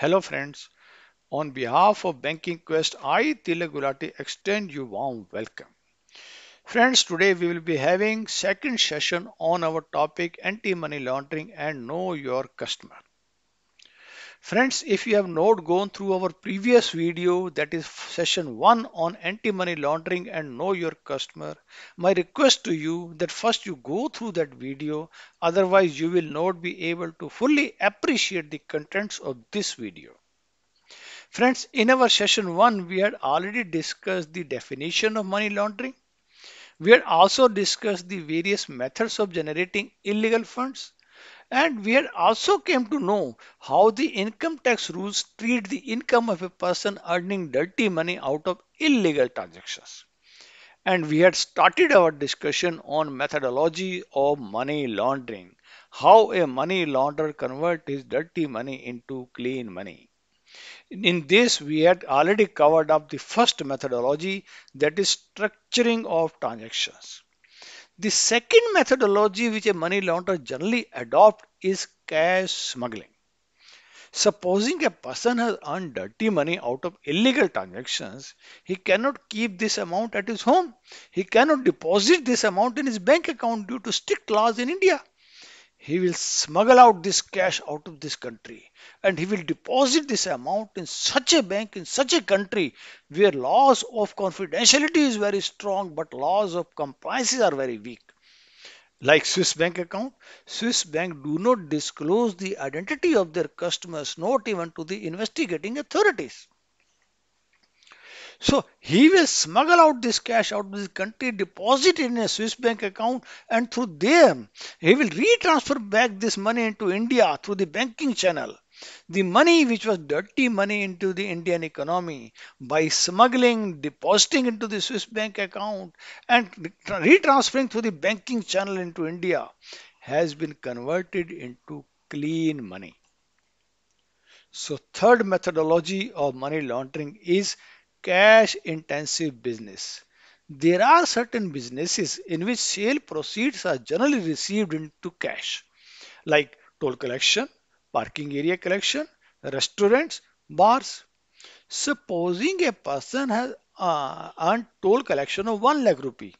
Hello friends, on behalf of Banking Quest, I Tilak Gulati extend you warm welcome. Friends, today we will be having second session on our topic anti-money laundering and know your customer. Friends, if you have not gone through our previous video, that is session 1 on anti-money laundering and know your customer, my request to you that first you go through that video, otherwise you will not be able to fully appreciate the contents of this video. Friends, in our session 1, we had already discussed the definition of money laundering. We had also discussed the various methods of generating illegal funds and we had also came to know how the income tax rules treat the income of a person earning dirty money out of illegal transactions. And we had started our discussion on methodology of money laundering, how a money launderer converts his dirty money into clean money. In this, we had already covered up the first methodology that is structuring of transactions. The second methodology which a money launderer generally adopts is cash smuggling. Supposing a person has earned dirty money out of illegal transactions, he cannot keep this amount at his home. He cannot deposit this amount in his bank account due to strict laws in India he will smuggle out this cash out of this country and he will deposit this amount in such a bank in such a country where laws of confidentiality is very strong but laws of compliances are very weak like swiss bank account swiss bank do not disclose the identity of their customers not even to the investigating authorities so he will smuggle out this cash out of his country, deposit in a Swiss bank account, and through there he will retransfer back this money into India through the banking channel. The money which was dirty money into the Indian economy by smuggling, depositing into the Swiss bank account, and retransferring through the banking channel into India has been converted into clean money. So, third methodology of money laundering is cash intensive business. There are certain businesses in which sale proceeds are generally received into cash, like toll collection, parking area collection, restaurants, bars. Supposing a person has uh, earned toll collection of 1 lakh rupee.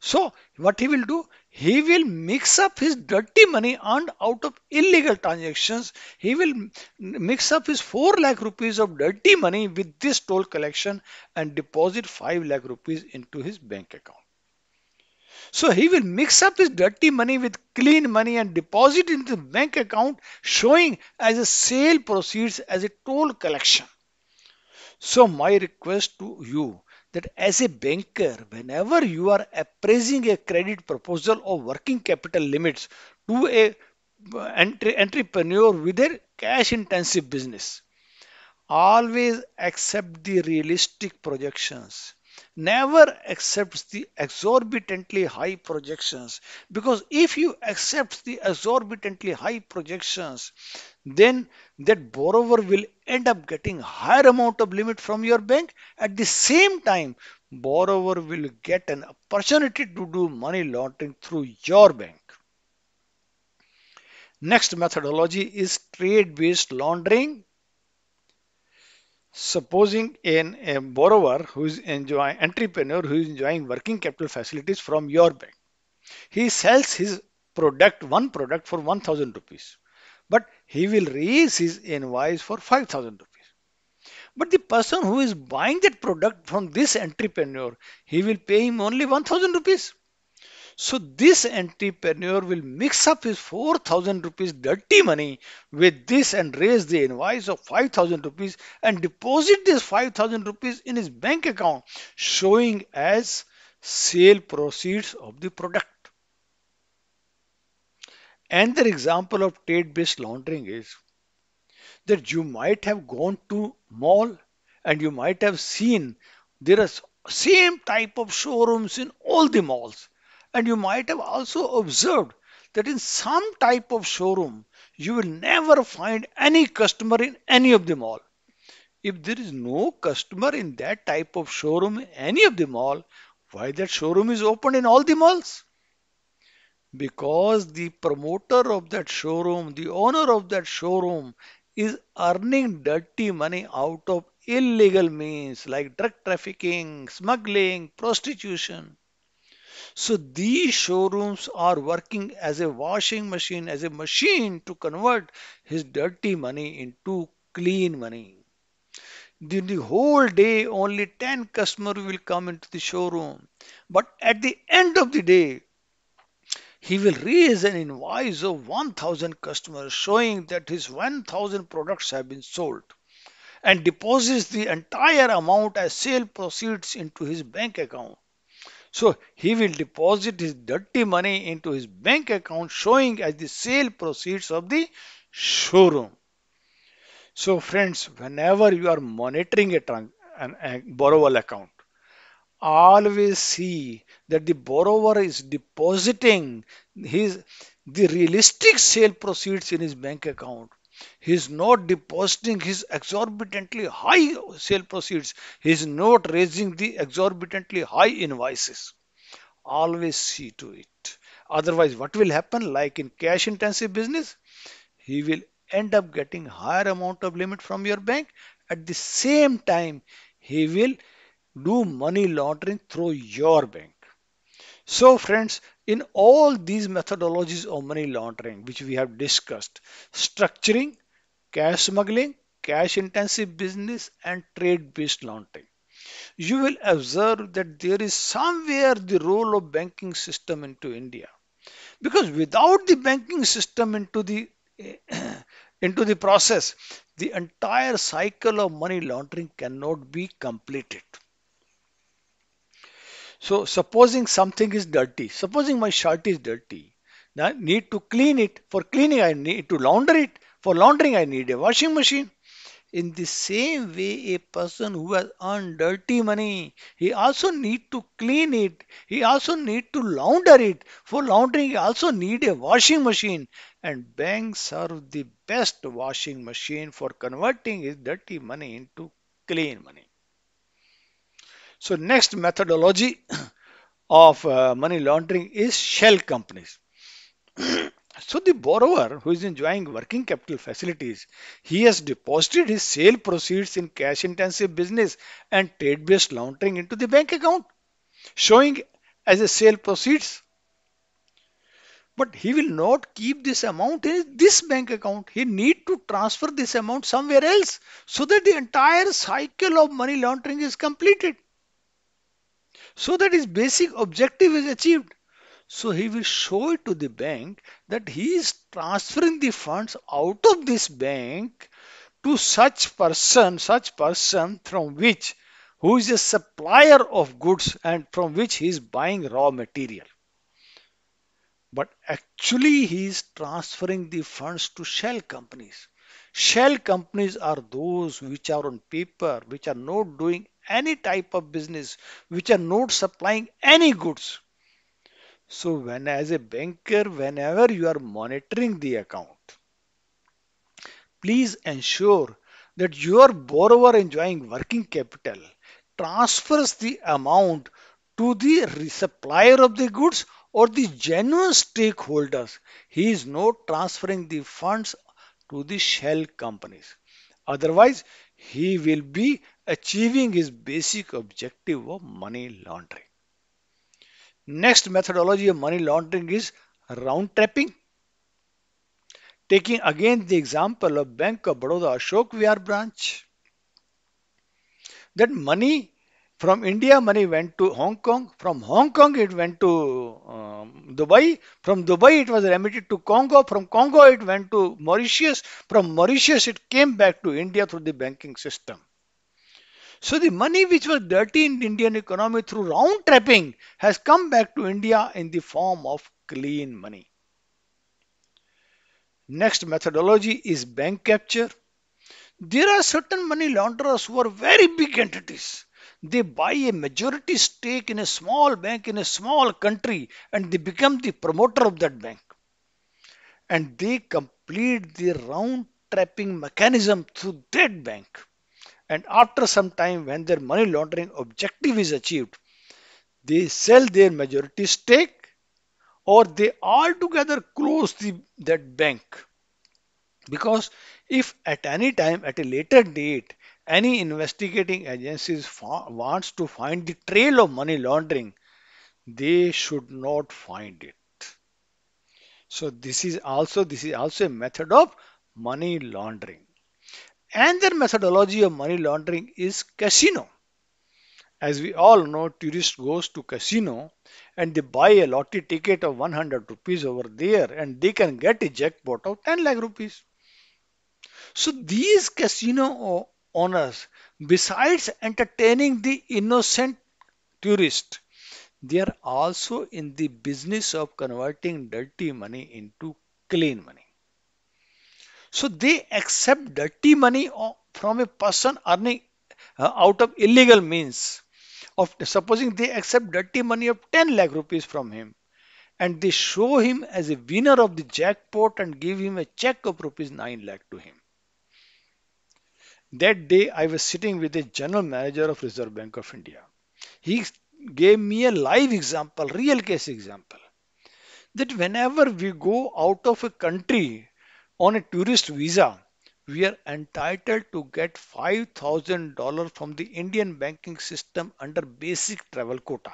So, what he will do? he will mix up his dirty money and out of illegal transactions. He will mix up his 4 lakh rupees of dirty money with this toll collection and deposit 5 lakh rupees into his bank account. So he will mix up his dirty money with clean money and deposit in the bank account, showing as a sale proceeds as a toll collection. So my request to you that as a banker, whenever you are appraising a credit proposal or working capital limits to a entrepreneur with a cash intensive business, always accept the realistic projections never accepts the exorbitantly high projections because if you accept the exorbitantly high projections then that borrower will end up getting higher amount of limit from your bank at the same time borrower will get an opportunity to do money laundering through your bank next methodology is trade based laundering supposing a borrower who is enjoying entrepreneur who is enjoying working capital facilities from your bank he sells his product one product for 1000 rupees but he will raise his invoice for 5000 rupees but the person who is buying that product from this entrepreneur he will pay him only 1000 rupees so this entrepreneur will mix up his 4000 rupees dirty money with this and raise the invoice of 5000 rupees and deposit this 5000 rupees in his bank account showing as sale proceeds of the product. Another example of trade based laundering is that you might have gone to mall and you might have seen there are same type of showrooms in all the malls and you might have also observed that in some type of showroom, you will never find any customer in any of them all. If there is no customer in that type of showroom in any of them all, why that showroom is open in all the malls? Because the promoter of that showroom, the owner of that showroom is earning dirty money out of illegal means like drug trafficking, smuggling, prostitution. So these showrooms are working as a washing machine, as a machine to convert his dirty money into clean money. During the whole day, only 10 customers will come into the showroom. But at the end of the day, he will raise an invoice of 1000 customers showing that his 1000 products have been sold and deposits the entire amount as sale proceeds into his bank account. So he will deposit his dirty money into his bank account showing as the sale proceeds of the showroom. So friends, whenever you are monitoring a trans- an, a borrower account, always see that the borrower is depositing his the realistic sale proceeds in his bank account he is not depositing his exorbitantly high sale proceeds. He is not raising the exorbitantly high invoices. Always see to it. Otherwise, what will happen? Like in cash intensive business, he will end up getting higher amount of limit from your bank. At the same time, he will do money laundering through your bank. So friends, in all these methodologies of money laundering, which we have discussed, structuring, cash smuggling, cash intensive business and trade based laundering, you will observe that there is somewhere the role of banking system into India. Because without the banking system into the into the process, the entire cycle of money laundering cannot be completed. So supposing something is dirty, supposing my shirt is dirty, I need to clean it. For cleaning, I need to launder it. For laundering, I need a washing machine. In the same way, a person who has earned dirty money, he also need to clean it. He also need to launder it. For laundering, he also need a washing machine. And banks are the best washing machine for converting his dirty money into clean money. So next methodology of uh, money laundering is shell companies. so the borrower who is enjoying working capital facilities, he has deposited his sale proceeds in cash intensive business and trade based laundering into the bank account, showing as a sale proceeds. But he will not keep this amount in this bank account. He need to transfer this amount somewhere else so that the entire cycle of money laundering is completed so that his basic objective is achieved. So he will show it to the bank that he is transferring the funds out of this bank to such person, such person from which who is a supplier of goods and from which he is buying raw material. But actually he is transferring the funds to shell companies. Shell companies are those which are on paper, which are not doing any type of business which are not supplying any goods. So when as a banker, whenever you are monitoring the account, please ensure that your borrower enjoying working capital transfers the amount to the supplier of the goods or the genuine stakeholders. He is not transferring the funds to the shell companies. Otherwise, he will be achieving his basic objective of money laundering. Next methodology of money laundering is round trapping. Taking again the example of Bank of Baroda Ashok Vihar branch, that money from India, money went to Hong Kong. From Hong Kong, it went to um, Dubai. From Dubai, it was remitted to Congo. From Congo, it went to Mauritius. From Mauritius, it came back to India through the banking system. So the money which was dirty in Indian economy through round trapping has come back to India in the form of clean money. Next methodology is bank capture. There are certain money launderers who are very big entities. They buy a majority stake in a small bank in a small country and they become the promoter of that bank. And they complete the round trapping mechanism through that bank. And after some time, when their money laundering objective is achieved, they sell their majority stake or they altogether close the, that bank because if at any time at a later date any investigating agencies fa- wants to find the trail of money laundering, they should not find it. So this is also this is also a method of money laundering. Another methodology of money laundering is casino. As we all know, tourist goes to casino and they buy a lottery ticket of 100 rupees over there and they can get a jackpot of 10 lakh rupees. So these casino owners, besides entertaining the innocent tourist, they are also in the business of converting dirty money into clean money. So they accept dirty money from a person earning uh, out of illegal means. Of supposing they accept dirty money of 10 lakh rupees from him, and they show him as a winner of the jackpot and give him a check of rupees 9 lakh to him. That day, I was sitting with the general manager of Reserve Bank of India. He gave me a live example, real case example, that whenever we go out of a country on a tourist visa, we are entitled to get $5,000 from the Indian banking system under basic travel quota.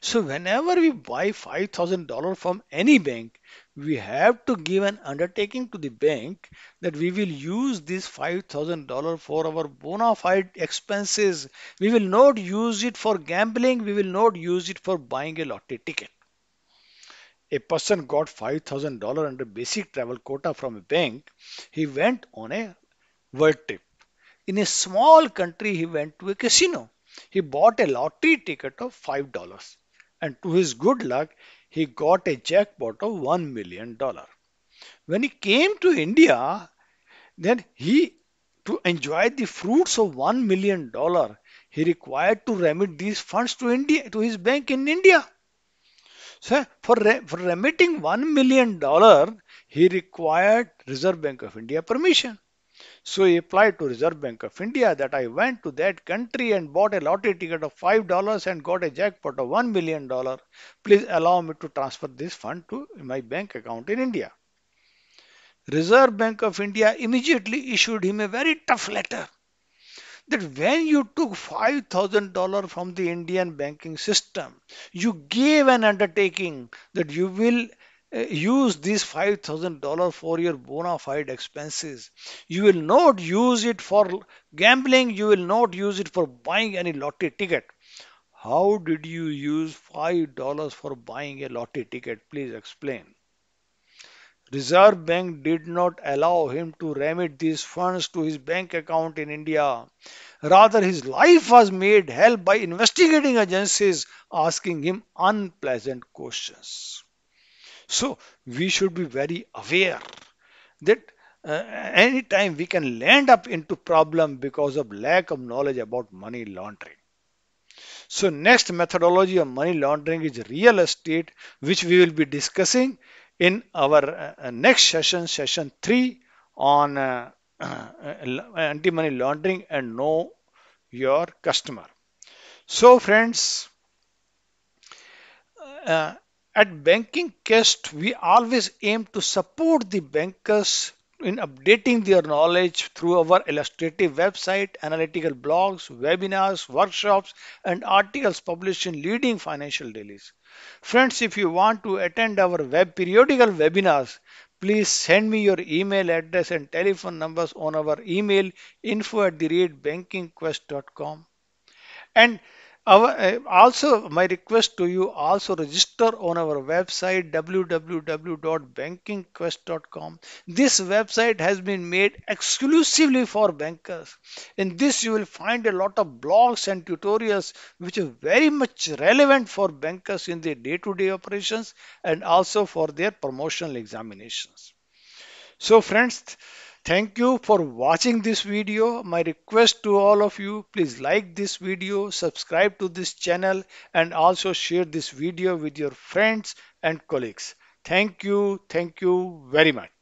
So whenever we buy $5,000 from any bank, we have to give an undertaking to the bank that we will use this $5,000 for our bona fide expenses. We will not use it for gambling. We will not use it for buying a lottery ticket. A person got $5,000 under basic travel quota from a bank. He went on a world trip. In a small country, he went to a casino. He bought a lottery ticket of $5 and to his good luck, he got a jackpot of $1 million. When he came to India, then he, to enjoy the fruits of $1 million, he required to remit these funds to India, to his bank in India. So for, re- for remitting $1 million, he required Reserve Bank of India permission. So he applied to Reserve Bank of India that I went to that country and bought a lottery ticket of $5 and got a jackpot of $1 million. Please allow me to transfer this fund to my bank account in India. Reserve Bank of India immediately issued him a very tough letter that when you took $5,000 from the Indian banking system, you gave an undertaking that you will uh, use these $5,000 for your bona fide expenses. You will not use it for gambling. You will not use it for buying any lottery ticket. How did you use $5 for buying a lottery ticket? Please explain. Reserve Bank did not allow him to remit these funds to his bank account in India. Rather, his life was made hell by investigating agencies asking him unpleasant questions. So we should be very aware that uh, anytime we can land up into problem because of lack of knowledge about money laundering. So next methodology of money laundering is real estate, which we will be discussing in our uh, uh next session, session three on uh, uh, uh, anti-money laundering and know your customer. So friends, uh, at Banking Quest, we always aim to support the bankers in updating their knowledge through our illustrative website, analytical blogs, webinars, workshops, and articles published in leading financial dailies. Friends, if you want to attend our web periodical webinars, please send me your email address and telephone numbers on our email info at the rate bankingquest.com. And uh, also, my request to you also register on our website www.bankingquest.com. This website has been made exclusively for bankers. In this, you will find a lot of blogs and tutorials which are very much relevant for bankers in their day to day operations and also for their promotional examinations. So, friends, Thank you for watching this video. My request to all of you, please like this video, subscribe to this channel and also share this video with your friends and colleagues. Thank you. Thank you very much.